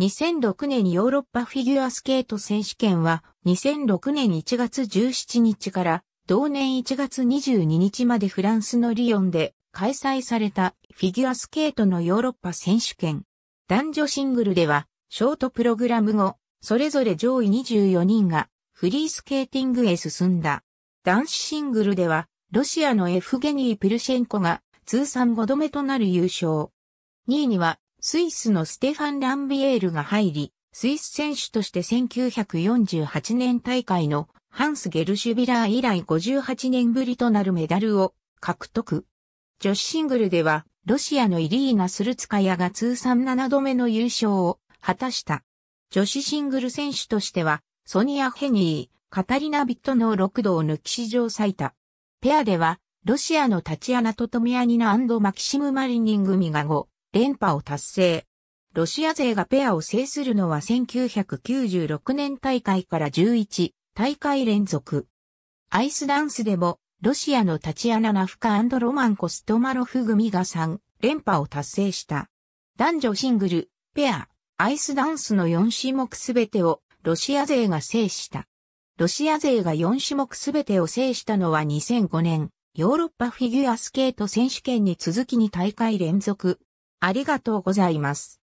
2006年ヨーロッパフィギュアスケート選手権は2006年1月17日から同年1月22日までフランスのリヨンで開催されたフィギュアスケートのヨーロッパ選手権。男女シングルではショートプログラム後、それぞれ上位24人がフリースケーティングへ進んだ。男子シングルではロシアのエフゲニー・プルシェンコが通算5度目となる優勝。2位にはスイスのステファン・ランビエールが入り、スイス選手として1948年大会のハンス・ゲルシュビラー以来58年ぶりとなるメダルを獲得。女子シングルでは、ロシアのイリーナ・スルツカヤが通算7度目の優勝を果たした。女子シングル選手としては、ソニア・ヘニー、カタリナ・ビットの6度を抜き史上最多。ペアでは、ロシアのタチアナ・トトミアニナマキシム・マリニン組が5、連覇を達成。ロシア勢がペアを制するのは1996年大会から11大会連続。アイスダンスでも、ロシアのタチアナ・ナフカロマン・コストマロフ組が3連覇を達成した。男女シングル、ペア、アイスダンスの4種目すべてをロシア勢が制した。ロシア勢が4種目すべてを制したのは2005年、ヨーロッパフィギュアスケート選手権に続きに大会連続ありがとうございます。